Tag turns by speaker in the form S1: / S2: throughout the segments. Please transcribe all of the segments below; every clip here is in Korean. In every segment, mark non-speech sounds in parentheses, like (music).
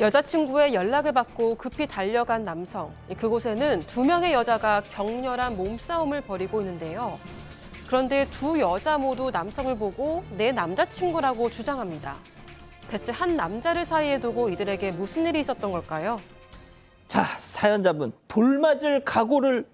S1: 여자친구의 연락을 받고 급히 달려간 남성. 그곳에는 두 명의 여자가 격렬한 몸싸움을 벌이고 있는데요. 그런데 두 여자 모두 남성을 보고 내 남자친구라고 주장합니다. 대체 한 남자를 사이에 두고 이들에게 무슨 일이 있었던 걸까요?
S2: 자, 사연자분 돌맞을 각오를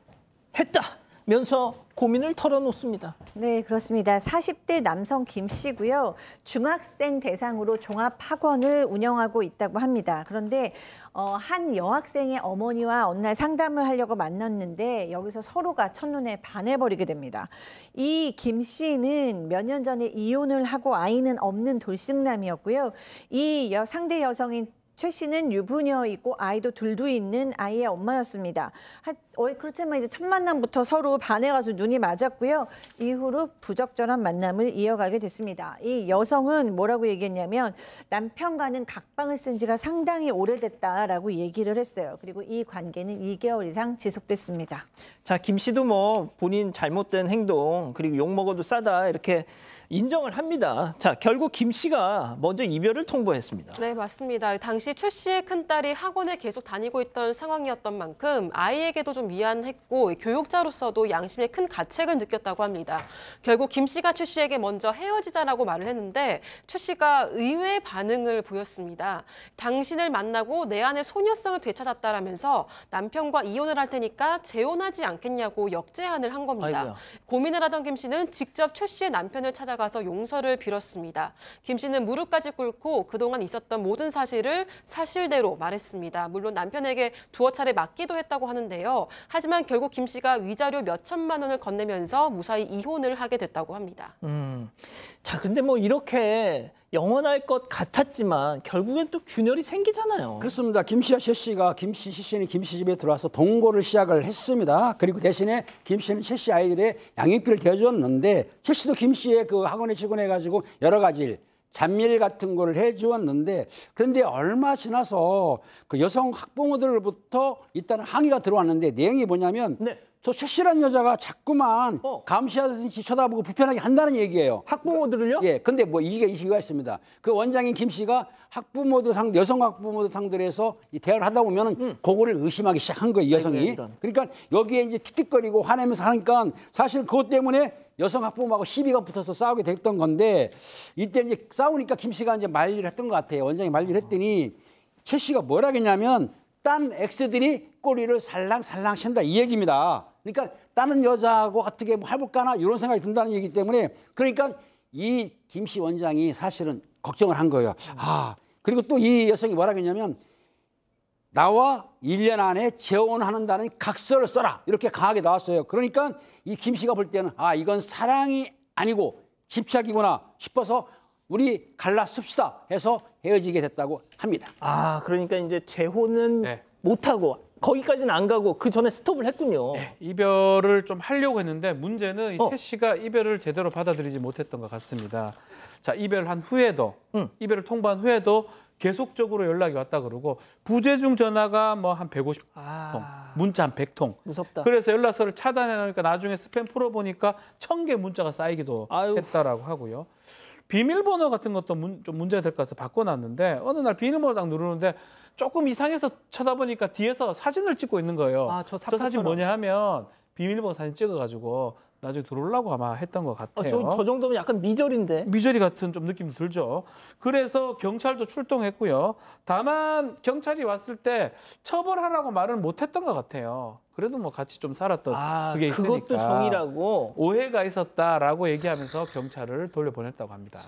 S2: 했다면서 고민을 털어놓습니다.
S3: 네, 그렇습니다. 40대 남성 김 씨고요. 중학생 대상으로 종합학원을 운영하고 있다고 합니다. 그런데 어, 한 여학생의 어머니와 어느 날 상담을 하려고 만났는데 여기서 서로가 첫눈에 반해버리게 됩니다. 이 김 씨는 몇 년 전에 이혼을 하고 아이는 없는 돌싱남이었고요. 이 여, 상대 여성인 최 씨는 유부녀이고 아이도 둘도 있는 아이의 엄마였습니다. 하, 어, 그렇지만 이제 첫 만남부터 서로 반해가지 눈이 맞았고요. 이후로 부적절한 만남을 이어가게 됐습니다. 이 여성은 뭐라고 얘기했냐면 남편과는 각방을 쓴 지가 상당히 오래됐다라고 얘기를 했어요. 그리고 이 관계는 2개월 이상 지속됐습니다.
S2: 자, 김 씨도 뭐 본인 잘못된 행동 그리고 욕먹어도 싸다 이렇게 인정을 합니다. 자, 결국 김 씨가 먼저 이별을 통보했습니다.
S1: 네, 맞습니다. 당시 당시 최 씨의 큰딸이 학원에 계속 다니고 있던 상황이었던 만큼 아이에게도 좀 미안했고 교육자로서도 양심의 큰 가책을 느꼈다고 합니다. 결국 김 씨가 최 씨에게 먼저 헤어지자라고 말을 했는데 최 씨가 의외의 반응을 보였습니다. 당신을 만나고 내 안의 소녀성을 되찾았다라면서 남편과 이혼을 할 테니까 재혼하지 않겠냐고 역제안을 한 겁니다. 아이고 고민을 하던 김 씨는 직접 최 씨의 남편을 찾아가서 용서를 빌었습니다. 김 씨는 무릎까지 꿇고 그동안 있었던 모든 사실을 사실대로 말했습니다. 물론 남편에게 두어 차례 맞기도 했다고 하는데요. 하지만 결국 김 씨가 위자료 몇 천만 원을 건네면서 무사히 이혼을 하게 됐다고 합니다.
S2: 음, 자 근데 뭐 이렇게 영원할 것 같았지만 결국엔 또 균열이 생기잖아요. 그렇습니다. 김 씨와 셰 씨가 김 씨, 셰 씨는 김 씨 집에 들어와서 동거를 시작을 했습니다.
S4: 그리고 대신에 김 씨는 셰 씨 아이들의 양육비를 대줬는데 셰 씨도 김 씨의 그 학원에 출근해가지고 여러 가지 잔밀 같은 걸 해주었는데 그런데 얼마 지나서 그 여성 학부모들로부터 일단 항의가 들어왔는데 내용이 뭐냐면 네. 저 최씨라는 여자가 자꾸만 어. 감시하듯이 쳐다보고 불편하게 한다는 얘기예요. 학부모들을요? 그, 예. 근데 뭐 이게 이슈가 있습니다. 그 원장인 김 씨가 학부모들 상 여성 학부모들 상들에서 이 대화를 하다 보면은 음. 그거를 의심하기 시작한 거예요, 이 여성이. 아 그러니까 여기에 이제 틱틱거리고 화내면서 하니까 사실 그것 때문에 여성 학부모하고 시비가 붙어서 싸우게 됐던 건데 이때 이제 싸우니까 김 씨가 이제 말리를 했던 것 같아요. 원장이 말리를 했더니 최 씨가 뭐라 했냐면 딴 X들이 꼬리를 살랑살랑 친다 이 얘기입니다. 그러니까 다른 여자하고 어떻게 뭐 해볼까나 이런 생각이 든다는 얘기 때문에 그러니까 이 김 씨 원장이 사실은 걱정을 한 거예요. 아 그리고 또 이 여성이 뭐라 했냐면 나와 1년 안에 재혼하는다는 각서를 써라. 이렇게 강하게 나왔어요. 그러니까 이 김 씨가 볼 때는 아, 이건 사랑이 아니고
S2: 집착이구나 싶어서 우리 갈라 씁시다 해서 헤어지게 됐다고 합니다. 아, 그러니까 이제 재혼은 네. 못하고 거기까지는 안 가고 그 전에 스톱을 했군요. 네,
S5: 이별을 좀 하려고 했는데 문제는 이채 어. 씨가 이별을 제대로 받아들이지 못했던 것 같습니다. 자, 이별한 후에도 음. 이별을 통보한 후에도 계속적으로 연락이 왔다 그러고 부재중 전화가 뭐 한 150통, 아... 문자 한 100통. 무섭다. 그래서 연락처를 차단해 놓으니까 나중에 스팸 풀어 보니까 1 0 0천개 문자가 쌓이기도 아유... 했다라고 하고요. 비밀번호 같은 것도 문, 좀 문제가 될 것 같아서 바꿔놨는데 어느 날 비밀번호 딱 누르는데 조금 이상해서 쳐다보니까 뒤에서 사진을 찍고 있는 거예요. 아, 저, 저 사진 뭐냐 하면 비밀번호 사진 찍어가지고 나중에 들어오려고 아마 했던 것 어, 같아요. 아, 저, 저, 정도면 약간 미절인데. 미절이 같은 좀 느낌도 들죠. 그래서 경찰도 출동했고요. 다만 경찰이 왔을 때 처벌하라고 말을 못했던 것 같아요. 그래도 뭐 같이 좀 살았던 아, 그게 있으니까. 그것도 정의라고. 오해가 있었다라고 얘기하면서 경찰을
S2: 돌려보냈다고 합니다.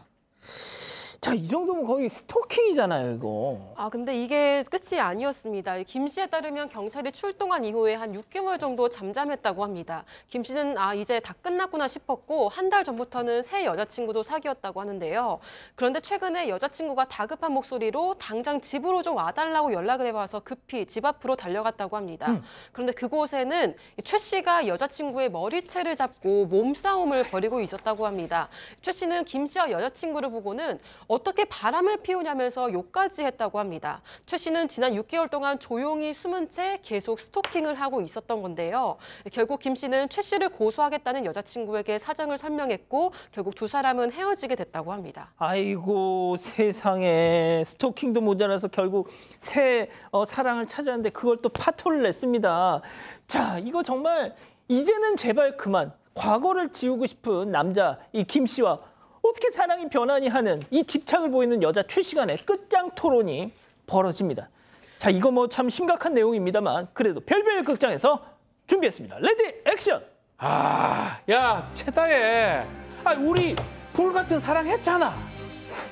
S2: 자, 이 정도면 거의 스토킹이잖아요, 이거.
S1: 아, 근데 이게 끝이 아니었습니다. 김 씨에 따르면 경찰이 출동한 이후에 한 6개월 정도 잠잠했다고 합니다. 김 씨는 아, 이제 다 끝났구나 싶었고 한 달 전부터는 새 여자친구도 사귀었다고 하는데요. 그런데 최근에 여자친구가 다급한 목소리로 당장 집으로 좀 와달라고 연락을 해봐서 급히 집 앞으로 달려갔다고 합니다. 음. 그런데 그곳에는 최 씨가 여자친구의 머리채를 잡고 몸싸움을 벌이고 있었다고 합니다. 최 씨는 김 씨와 여자친구를 보고는 어 어떻게 바람을 피우냐면서 욕까지 했다고 합니다. 최 씨는 지난 6개월 동안 조용히 숨은 채 계속 스토킹을 하고 있었던 건데요. 결국 김 씨는 최 씨를 고소하겠다는 여자친구에게 사정을 설명했고 결국 두 사람은 헤어지게 됐다고 합니다.
S2: 아이고 세상에 스토킹도 모자라서 결국 새 어, 사랑을 찾았는데 그걸 또 파토를 냈습니다. 자 이거 정말 이제는 제발 그만 과거를 지우고 싶은 남자 이 김 씨와 어떻게 사랑이 변하니 하는 이 집착을 보이는 여자 최 시간의 끝장 토론이 벌어집니다. 자, 이거 뭐 참 심각한 내용입니다만 그래도 별별 극장에서 준비했습니다. 레디 액션! 아, 야, 최다혜. 아, 우리
S5: 불 같은 사랑 했잖아.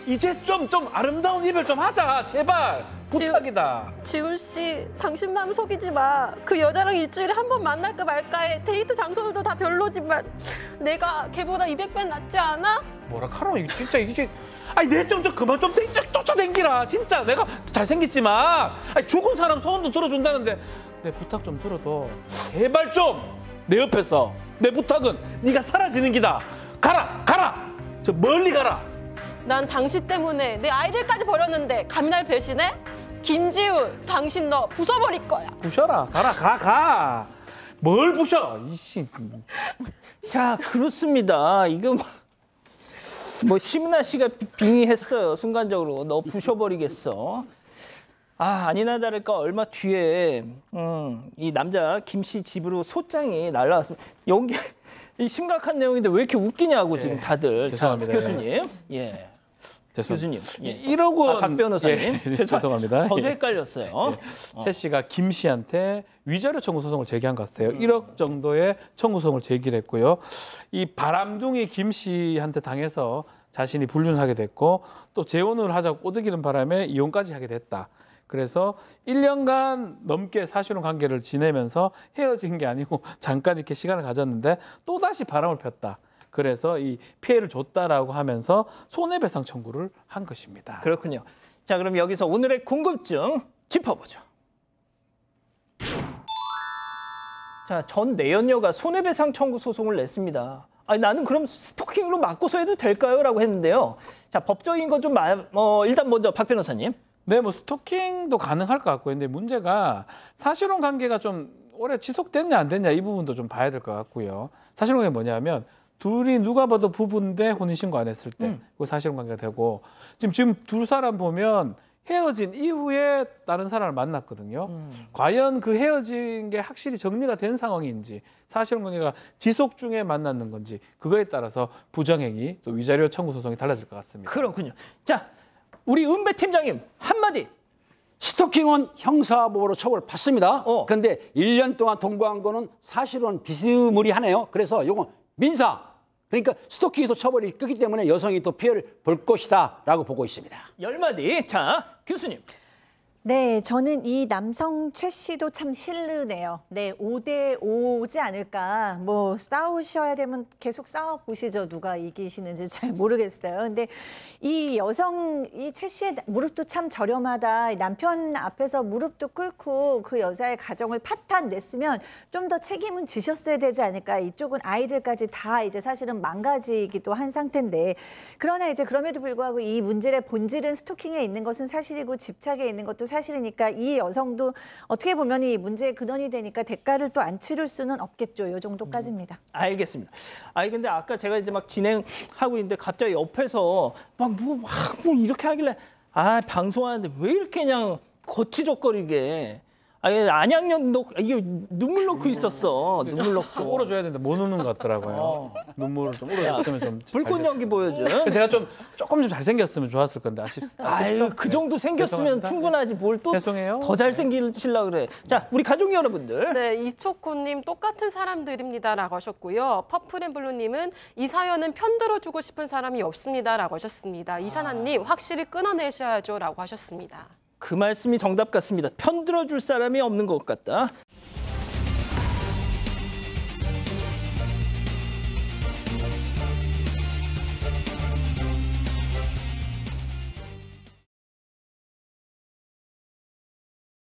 S5: 이제 좀, 좀 아름다운 이별 좀 하자, 제발. 부탁이다.
S1: 지훈 씨, 당신 마음 속이지 마. 그 여자랑 일주일에 한 번 만날까 말까에 데이트 장소들도 다 별로지만 내가 걔보다 200배 낫지 않아?
S5: 뭐라 카로 이게 진짜 이게 아니 내점좀 그만 좀 땡겨 쫓아댕기라 진짜 내가 잘생겼지만 아니 죽은 사람 소원도 들어준다는데 내 부탁 좀 들어도 제발 좀 내 옆에서 내 부탁은 네가 사라지는 기다 가라 가라 저 멀리 가라
S1: 난 당신 때문에 내 아이들까지 버렸는데 감히 날 배신해? 김지훈, 당신 너 부숴버릴 거야.
S2: 부셔라. 가라, 가, 가. 뭘 부셔. 이씨. 자, 그렇습니다. 이거 뭐, 뭐 심나 씨가 빙의했어요. 순간적으로 너 부셔버리겠어. 아, 아니나 다를까 얼마 뒤에 음, 이 남자 김 씨 집으로 소장이 날라왔습니다. 여기 심각한 내용인데 왜 이렇게 웃기냐고 지금 예, 다들 죄송합니다. 자, 교수님. 예. 교수님. 예. 이러고 아, 박 변호사님. 예. (laughs) 죄송합니다. 저도 예. 헷갈렸어요. 예. 채 어.
S5: 씨가 김 씨한테 위자료 청구 소송을 제기한 것 같아요. 음. 1억 정도의 청구 소송을 제기했고요. 이 바람둥이 김 씨한테 당해서 자신이 불륜 하게 됐고 또 재혼을 하자고 꼬드기는 바람에 이혼까지 하게 됐다. 그래서 1년간 넘게 사실혼 관계를 지내면서 헤어진 게 아니고 (laughs) 잠깐 이렇게 시간을 가졌는데 또다시 바람을 폈다. 그래서 이 피해를 줬다라고 하면서 손해배상 청구를 한 것입니다. 그렇군요. 자, 그럼
S2: 여기서 오늘의 궁금증 짚어보죠. 자, 전 내연녀가 손해배상 청구 소송을 냈습니다. 아 나는 그럼 스토킹으로 맞고서 해도 될까요? 라고 했는데요. 자, 법적인 거 좀, 어, 일단 먼저 박 변호사님. 네, 뭐 스토킹도
S5: 가능할 것 같고, 근데 문제가 사실혼 관계가 좀 오래 지속됐냐 안 됐냐 이 부분도 좀 봐야 될 것 같고요. 사실혼 게 뭐냐면 둘이 누가 봐도 부부인데 혼인신고 안 했을 때, 음. 그 사실관계가 되고 지금 지금 두 사람 보면 헤어진 이후에 다른 사람을 만났거든요. 음. 과연 그 헤어진 게 확실히 정리가 된 상황인지, 사실관계가 지속 중에 만났는 건지 그거에 따라서 부정행위 또 위자료
S4: 청구 소송이 달라질 것 같습니다. 그렇군요. 자, 우리 은배 팀장님 한마디 스토킹은 형사법으로 처벌받습니다. 어. 근데 1년 동안 동거한 거는 사실은 비스무리하네요. 그래서 이건 민사 그러니까 스토킹에서 처벌이 크기 때문에 여성이 또 피해를 볼 것이다라고 보고 있습니다.
S2: 열 마디. 자, 교수님.
S3: 네, 저는 이 남성 최 씨도 참 실르네요. 네, 5대 5지 않을까. 뭐 싸우셔야 되면 계속 싸워 보시죠. 누가 이기시는지 (laughs) 잘 모르겠어요. 근데 이 여성 이 최 씨의 무릎도 참 저렴하다. 남편 앞에서 무릎도 꿇고 그 여자의 가정을 파탄 냈으면 좀 더 책임은 지셨어야 되지 않을까. 이쪽은 아이들까지 다 이제 사실은 망가지기도 한 상태인데 그러나 이제 그럼에도 불구하고 이 문제의 본질은 스토킹에 있는 것은 사실이고 집착에 있는 것도 사실 사실이니까 이 여성도 어떻게 보면 이 문제의 근원이 되니까 대가를 또 안 치를 수는 없겠죠. 요 정도까지입니다. 음,
S2: 알겠습니다. 아니 근데 아까 제가 이제 막 진행하고 있는데 갑자기 옆에서 막뭐막뭐 뭐 이렇게 하길래 아 방송하는데 왜 이렇게 그냥 거치적거리게 아니, 예, 안양역 도 이게 눈물 넣고 있었어. 눈물 넣고. 울어줘야 되는데 못 우는 것 같더라고요. 어. 눈물을 좀 울어줬으면 좀. 불꽃 연기 보여줘.
S5: 제가 좀 조금 좀 잘생겼으면 좋았을 건데 아쉽, 그 아쉽죠.
S1: 그 정도 생겼으면 죄 충분하지 네. 뭘또 더
S2: 잘생기실라 네. 그래. 자 우리 가족 여러분들.
S1: 네 이초코님 똑같은 사람들입니다라고 하셨고요. 퍼플앤블루님은 이 사연은 편들어주고 싶은 사람이 없습니다라고 하셨습니다. 이사나님 확실히 끊어내셔야죠라고 하셨습니다.
S2: 그 말씀이 정답 같습니다. 편들어 줄 사람이 없는 것 같다.